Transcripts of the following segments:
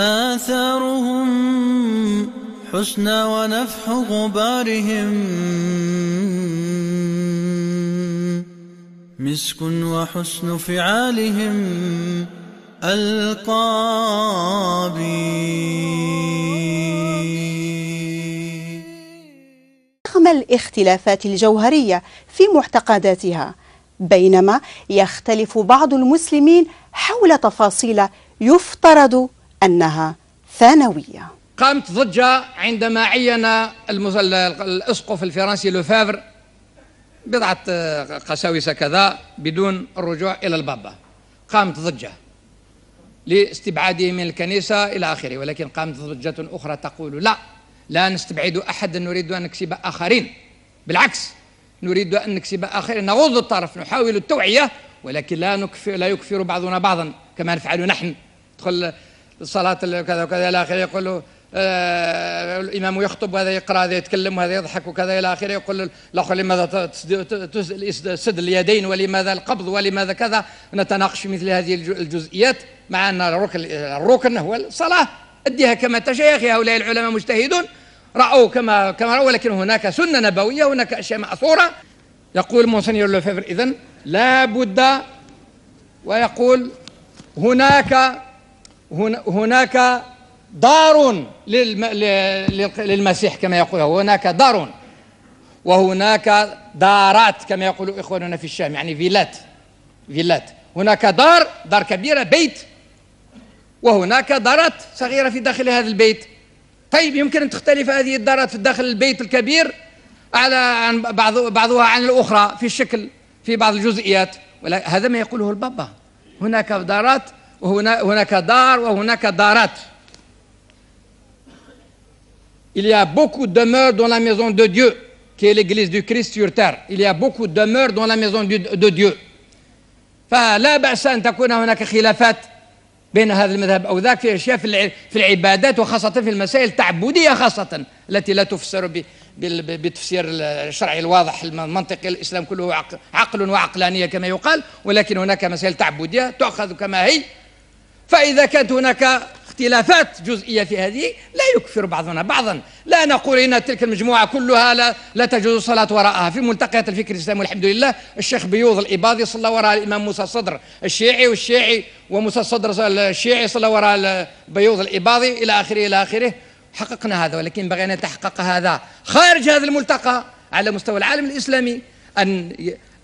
آثارهم حسنى ونفح غبارهم مسك وحسن فعالهم القابي رغم الاختلافات الجوهرية في معتقداتها بينما يختلف بعض المسلمين حول تفاصيل يفترض أنها ثانوية قامت ضجة عندما عين الأسقف الفرنسي لوفافر بضعة قساوسة كذا بدون الرجوع إلى البابا قامت ضجة لاستبعاده من الكنيسة إلى آخره ولكن قامت ضجة أخرى تقول لا لا نستبعد أحدا نريد أن نكسب آخرين بالعكس نريد أن نكسب آخرين نغض الطرف نحاول التوعية ولكن لا نكفر لا يكفر بعضنا بعضا كما نفعل نحن تدخل الصلاة كذا وكذا إلى آخره يقول له آه الإمام يخطب وهذا يقرأ هذا يتكلم وهذا يضحك وكذا إلى آخره يقول الأخ لماذا تسد اليدين ولماذا القبض ولماذا كذا نتناقش مثل هذه الجزئيات مع أن الركن, الركن هو الصلاة أديها كما تشاء يا أخي هؤلاء العلماء مجتهدون رأوا كما كما رأوا ولكن هناك سنة نبوية هناك أشياء مأثورة يقول مونسنيور لوفيفر إذن لا بد ويقول هناك هناك دار للمسيح كما يقول هناك دار وهناك دارات كما يقول إخواننا في الشام يعني فيلات فيلات هناك دار دار كبيرة بيت وهناك دارات صغيرة في داخل هذا البيت طيب يمكن أن تختلف هذه الدارات في داخل البيت الكبير على عن بعض بعضها عن الأخرى في الشكل في بعض الجزئيات هذا ما يقوله البابا هناك دارات وهناك دار وهناك دارات. Il y a beaucoup de demeures dans la maison de Dieu, qui est l'église du Christ sur terre. Il y a beaucoup de demeures dans la maison de Dieu. فلا بأس أن تكون هناك خلافات بين هذا المذهب أو ذاك في أشياء في العبادات وخاصة في المسائل التعبدية خاصة التي لا تفسر بتفسير الشرعي الواضح المنطقي الإسلام كله عقل وعقلانية كما يقال ولكن هناك مسائل تعبدية تؤخذ كما هي فإذا كانت هناك اختلافات جزئية في هذه لا يكفر بعضنا بعضا لا نقول إن تلك المجموعة كلها لا, لا تجوز الصلاة وراءها في ملتقيات الفكر الإسلامي والحمد لله الشيخ بيوض الإباضي صلى وراء الإمام موسى الصدر الشيعي والشيعي وموسى الصدر الشيعي صلى وراء بيوض الإباضي إلى آخره إلى آخره حققنا هذا ولكن بغينا يتحقق هذا خارج هذا الملتقى على مستوى العالم الإسلامي أن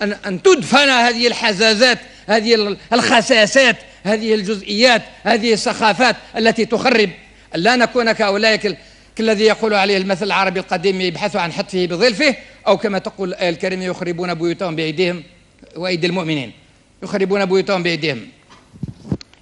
أن أن تدفن هذه الحزازات هذه الخساسات هذه الجزئيات هذه السخافات التي تخرب لا نكون كأولئك الذي يقول عليه المثل العربي القديم يبحث عن حتفه بظلفه أو كما تقول الآية الكريمة يخربون بيوتهم بأيديهم وأيدي المؤمنين يخربون بيوتهم بأيديهم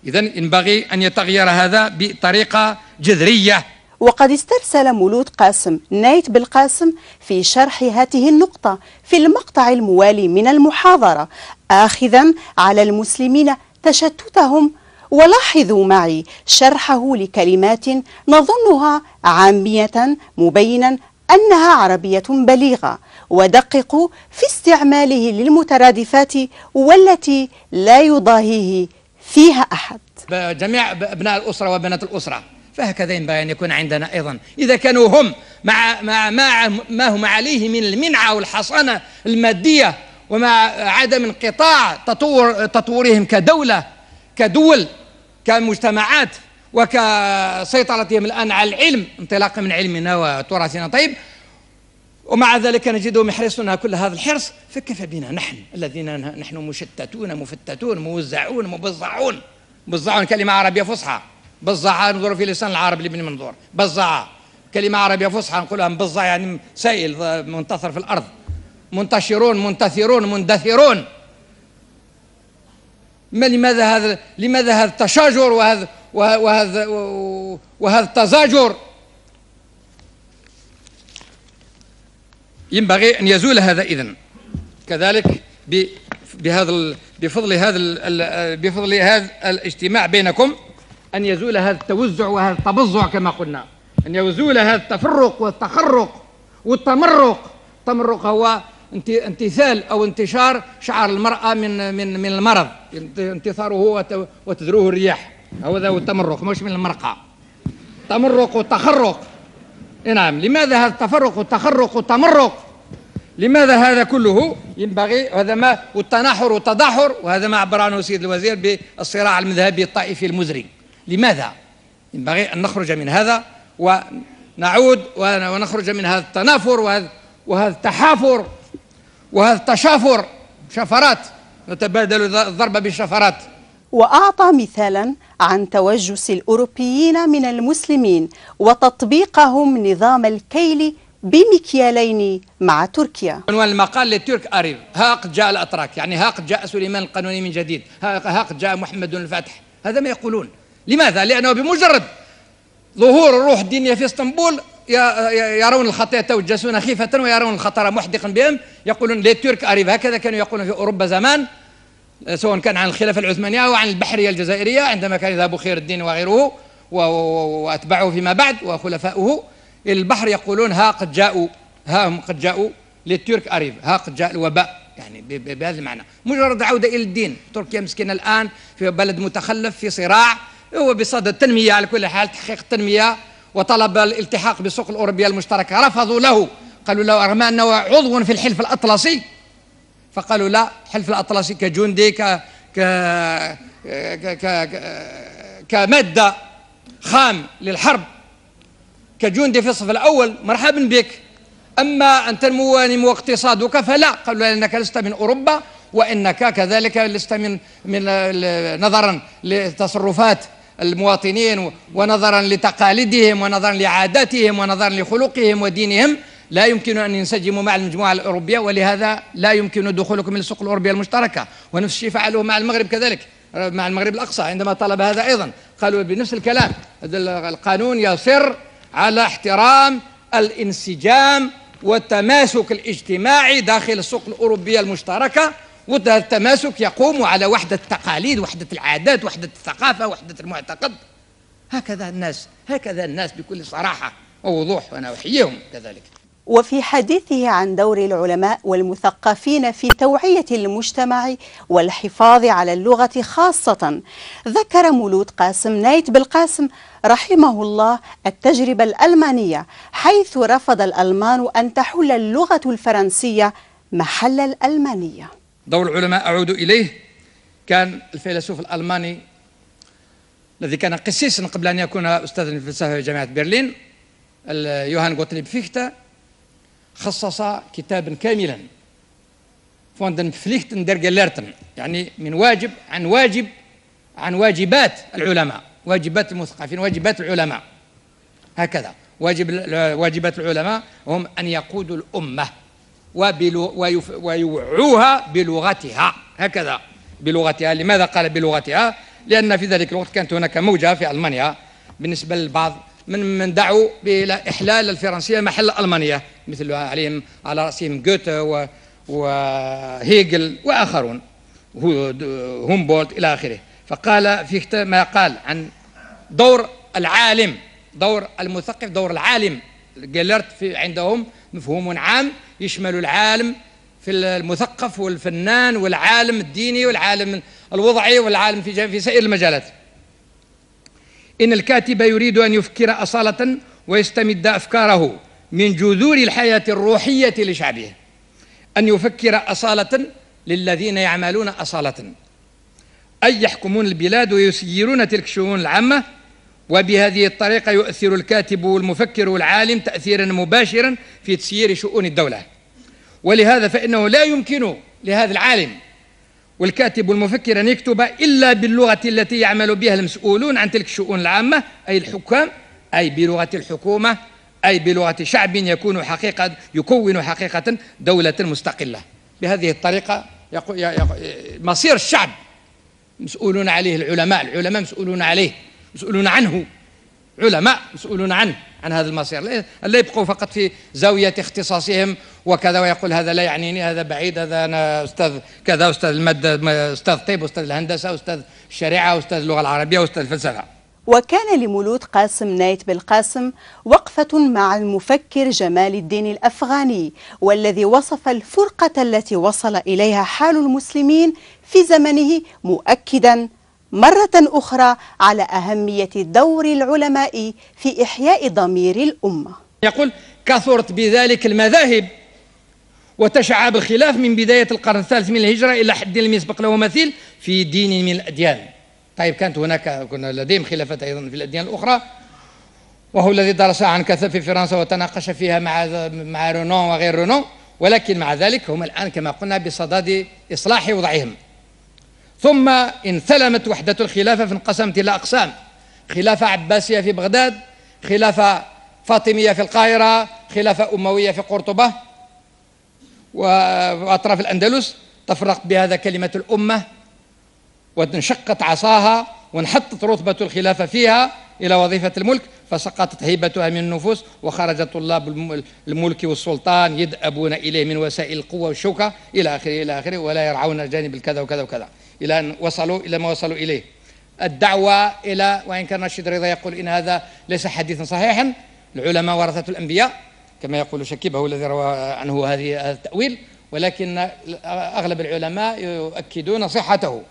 إذا ينبغي أن يتغير هذا بطريقة جذرية وقد استرسل مولود قاسم نايت بالقاسم في شرح هذه النقطة في المقطع الموالي من المحاضرة آخذا على المسلمين تشتتهم ولاحظوا معي شرحه لكلمات نظنها عامية مبينا أنها عربية بليغة ودققوا في استعماله للمترادفات والتي لا يضاهيه فيها أحد جميع أبناء الأسرة وبنات الأسرة فهكذا ينبغي أن يكون عندنا أيضا إذا كانوا هم مع, مع, ما هم عليه من المنعة والحصانة المادية ومع عدم انقطاع تطور تطورهم كدولة كدول كمجتمعات وكسيطرتهم الآن على العلم انطلاقا من علمنا وتراثنا طيب ومع ذلك نجدهم يحرصون كل هذا الحرص فكيف بنا نحن الذين نحن مشتتون مفتتون موزعون مبزعون بزعون كلمة عربية فصحى بزع نقولوا في لسان العرب لابن منظور بزع كلمة عربية فصحى نقولها مبزع يعني سائل منتصر في الأرض منتشرون منتثرون مندثرون ما لماذا هذا لماذا هذا التشاجر وهذا وهذا وهذا التزاجر ينبغي ان يزول هذا اذن كذلك بهذا بفضل هذا بفضل هذا الاجتماع بينكم ان يزول هذا التوزع وهذا التبزع كما قلنا ان يزول هذا التفرق والتخرق والتمرق التمرق هو امتثال او انتشار شعر المراه من من من المرض انتثاره وتذروه الرياح هذا هو التمرق مش من المرقى تمرق وتخرق نعم لماذا هذا التفرق والتخرق والتمرق لماذا هذا كله ينبغي هذا ما والتناحر والتضحر وهذا ما عبر عنه السيد الوزير بالصراع المذهبي الطائفي المزري لماذا ينبغي ان نخرج من هذا ونعود ونخرج من هذا التنافر وهذا التحافر وهذا التشافر شفرات نتبادل الضربة بالشفرات وأعطى مثالا عن توجس الأوروبيين من المسلمين وتطبيقهم نظام الكيل بمكيالين مع تركيا عنوان المقال للترك أريف ها قد جاء الأتراك يعني ها قد جاء سليمان القانوني من جديد ها قد جاء محمد الفاتح هذا ما يقولون لماذا؟ لأنه بمجرد ظهور الروح الدينية في اسطنبول يرون الخطيئة توجسون خيفة ويرون الخطر محدقا بهم يقولون لي ترك أريف هكذا كانوا يقولون في أوروبا زمان سواء كان عن الخلافة العثمانية أو عن البحرية الجزائرية عندما كان يذهب خير الدين وغيره وأتباعه فيما بعد وخلفاؤه إلى البحر يقولون ها قد جاءوا ها هم قد جاءوا للترك أريف ها قد جاء الوباء يعني بهذا المعنى مجرد عودة إلى الدين تركيا مسكينة الآن في بلد متخلف في صراع هو بصدد التنمية على كل حال تحقيق التنمية وطلب الالتحاق بالسوق الأوروبية المشتركة رفضوا له قالوا له رغم أنه عضو في الحلف الأطلسي فقالوا لا حلف الأطلسي كجندي ك ك ك, ك... كمادة خام للحرب كجندي في الصف الأول مرحبا بك أما أن تنمو ونمو اقتصادك فلا قالوا لأنك لست من أوروبا وإنك كذلك لست من, من نظرا لتصرفات المواطنين ونظرا لتقاليدهم ونظرا لعاداتهم ونظرا لخلقهم ودينهم لا يمكن أن ينسجموا مع المجموعة الأوروبية ولهذا لا يمكن دخولكم إلى السوق الأوروبية المشتركة ونفس الشيء فعلوه مع المغرب كذلك مع المغرب الأقصى عندما طلب هذا أيضا قالوا بنفس الكلام القانون يصر على احترام الانسجام والتماسك الاجتماعي داخل السوق الأوروبية المشتركة وده التماسك يقوم على وحدة التقاليد وحدة العادات وحدة الثقافة وحدة المعتقد هكذا الناس هكذا الناس بكل صراحة ووضوح وأنا أحييهم كذلك وفي حديثه عن دور العلماء والمثقفين في توعية المجتمع والحفاظ على اللغة خاصة ذكر مولود قاسم نايت بالقاسم رحمه الله التجربة الألمانية حيث رفض الألمان أن تحل اللغة الفرنسية محل الألمانية دور العلماء أعود إليه كان الفيلسوف الألماني الذي كان قسيسا قبل أن يكون أستاذا في الفلسفة في جامعة برلين يوهان غوتليب فيختا خصص كتابا كاملا فوندن فليختن در جلرتن يعني من واجب عن واجب عن واجبات العلماء واجبات المثقفين واجبات العلماء هكذا واجب واجبات العلماء هم أن يقودوا الأمة ويوعوها بلغتها هكذا بلغتها لماذا قال بلغتها لأن في ذلك الوقت كانت هناك موجة في ألمانيا بالنسبة للبعض من من دعوا إلى إحلال الفرنسية محل ألمانيا مثل عليهم على رأسهم جوته وهيجل وآخرون هومبولت إلى آخره فقال في ما قال عن دور العالم دور المثقف دور العالم جيلرت في عندهم مفهوم عام يشمل العالم في المثقف والفنان والعالم الديني والعالم الوضعي والعالم في في سائر المجالات إن الكاتب يريد أن يفكر أصالة ويستمد أفكاره من جذور الحياة الروحية لشعبه أن يفكر أصالة للذين يعملون أصالة أي يحكمون البلاد ويسيرون تلك الشؤون العامة وبهذه الطريقة يؤثر الكاتب والمفكر والعالم تأثيرا مباشرا في تسيير شؤون الدولة ولهذا فإنه لا يمكن لهذا العالم والكاتب والمفكر أن يكتب إلا باللغة التي يعمل بها المسؤولون عن تلك الشؤون العامة أي الحكام أي بلغة الحكومة أي بلغة شعب يكون حقيقة يكون حقيقة دولة مستقلة بهذه الطريقة مصير الشعب مسؤولون عليه العلماء العلماء مسؤولون عليه مسؤولون عنه علماء مسؤولون عنه عن هذا المصير لا يبقوا فقط في زاوية اختصاصهم وكذا ويقول هذا لا يعنيني هذا بعيد هذا أنا أستاذ كذا أستاذ المادة أستاذ طيب أستاذ الهندسة أستاذ الشريعة أستاذ اللغة العربية أستاذ الفلسفة وكان لمولود قاسم نايت بالقاسم وقفة مع المفكر جمال الدين الأفغاني والذي وصف الفرقة التي وصل إليها حال المسلمين في زمنه مؤكدا مرة أخرى على أهمية دور العلماء في إحياء ضمير الأمة يقول كثرت بذلك المذاهب وتشعب الخلاف من بداية القرن الثالث من الهجرة إلى حد لم يسبق له مثيل في دين من الأديان طيب كانت هناك كنا لديهم خلافات أيضا في الأديان الأخرى وهو الذي درس عن كثب في فرنسا وتناقش فيها مع مع رونون وغير رونون ولكن مع ذلك هم الآن كما قلنا بصدد إصلاح وضعهم ثم انثلمت وحدة الخلافة فانقسمت إلى أقسام خلافة عباسية في بغداد خلافة فاطمية في القاهرة خلافة أموية في قرطبة وأطراف الأندلس تفرق بهذا كلمة الأمة وانشقت عصاها وانحطت رتبة الخلافة فيها إلى وظيفة الملك فسقطت هيبتها من النفوس وخرج طلاب الملك والسلطان يدأبون إليه من وسائل القوة والشوكة إلى آخره إلى آخره ولا يرعون جانب الكذا وكذا وكذا إلى أن وصلوا إلى ما وصلوا إليه الدعوة إلى وإن كان رشيد رضا يقول إن هذا ليس حديثا صحيحا العلماء ورثة الأنبياء كما يقول شكيبه الذي روى عنه هذه التأويل ولكن أغلب العلماء يؤكدون صحته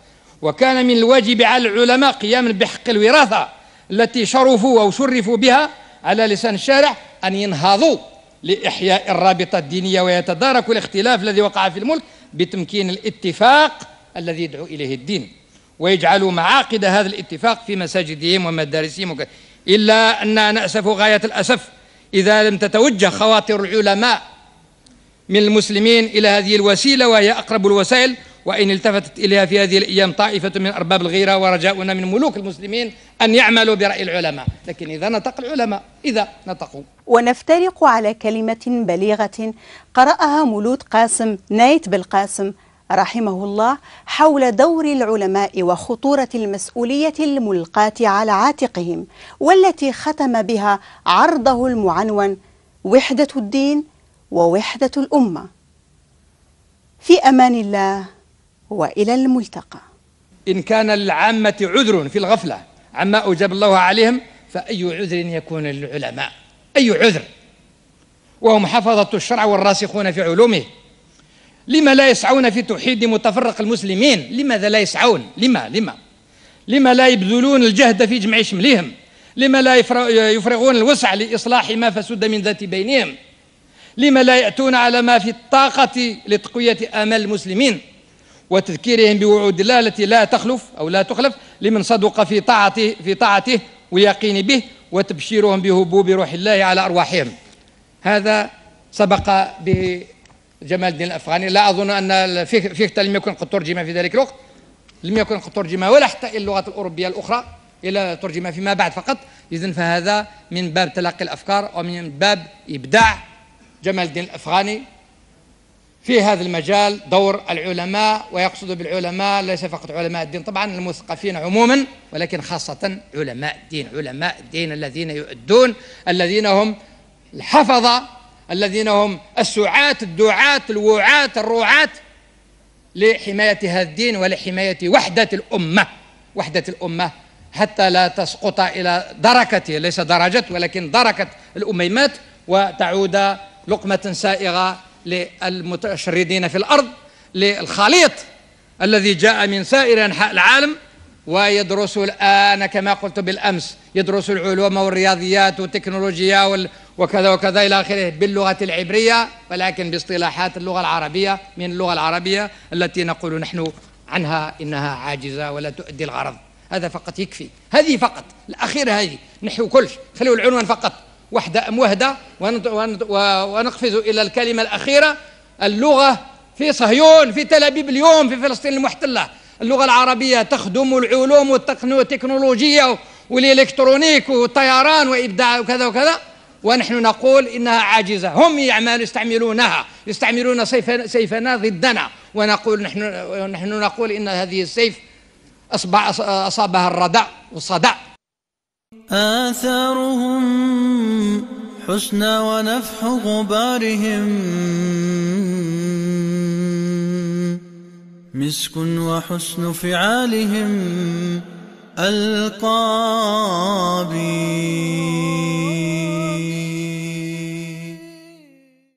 وكان من الواجب على العلماء قياما بحق الوراثة التي شرفوا أو شرفوا بها على لسان الشارع أن ينهضوا لإحياء الرابطة الدينية ويتدارك الاختلاف الذي وقع في الملك بتمكين الاتفاق الذي يدعو إليه الدين ويجعلوا معاقد هذا الاتفاق في مساجدهم ومدارسهم وك... إلا أننا نأسف غاية الأسف إذا لم تتوجه خواطر العلماء من المسلمين إلى هذه الوسيلة وهي أقرب الوسائل وإن التفتت إليها في هذه الأيام طائفة من أرباب الغيرة ورجاؤنا من ملوك المسلمين أن يعملوا برأي العلماء لكن إذا نطق العلماء إذا نطقوا ونفترق على كلمة بليغة قرأها مولود قاسم نايت بالقاسم رحمه الله حول دور العلماء وخطورة المسؤولية الملقاة على عاتقهم والتي ختم بها عرضه المعنون وحدة الدين ووحدة الأمة في أمان الله وإلى الملتقى إن كان للعامة عذر في الغفلة عما أوجب الله عليهم فأي عذر يكون للعلماء أي عذر وهم حفظة الشرع والراسخون في علومه لما لا يسعون في توحيد متفرق المسلمين لماذا لا يسعون لما لما لما لا يبذلون الجهد في جمع شملهم لما لا يفرغون الوسع لإصلاح ما فسد من ذات بينهم لما لا يأتون على ما في الطاقة لتقوية آمال المسلمين وتذكيرهم بوعود الله التي لا تخلف أو لا تخلف لمن صدق في طاعته في طاعته ويقين به وتبشيرهم بهبوب روح الله على أرواحهم هذا سبق به جمال الدين الافغاني لا اظن ان فيكتا لم يكن قد ترجم في ذلك الوقت لم يكن قد ترجم ولا حتى الى اللغات الاوروبيه الاخرى الى ترجم فيما بعد فقط اذا فهذا من باب تلقي الافكار ومن باب ابداع جمال الدين الافغاني في هذا المجال دور العلماء ويقصد بالعلماء ليس فقط علماء الدين طبعا المثقفين عموما ولكن خاصة علماء الدين علماء الدين الذين يؤدون الذين هم الحفظة الذين هم السعاة الدعاة الوعاة الرعاة لحماية هذا الدين ولحماية وحدة الأمة وحدة الأمة حتى لا تسقط إلى دركة ليس درجة ولكن دركة الأميمات وتعود لقمة سائغة للمتشردين في الأرض للخليط الذي جاء من سائر أنحاء العالم ويدرس الآن كما قلت بالأمس يدرس العلوم والرياضيات والتكنولوجيا وكذا وكذا إلى آخره باللغة العبرية ولكن باصطلاحات اللغة العربية من اللغة العربية التي نقول نحن عنها إنها عاجزة ولا تؤدي الغرض هذا فقط يكفي هذه فقط الأخيرة هذه نحو كلش خلوا العنوان فقط وحدة أم وحدة ونقفز إلى الكلمة الأخيرة اللغة في صهيون في تل أبيب اليوم في فلسطين المحتلة اللغة العربية تخدم العلوم والتكنولوجية والإلكترونيك والطيران وإبداع وكذا وكذا ونحن نقول إنها عاجزة هم يعملون يستعملونها يستعملون سيف سيفنا ضدنا ونقول نحن, نحن نقول إن هذه السيف أصبع أصابها الردى والصدى آثارهم حسن ونفح غبارهم مسك وحسن فعالهم القابين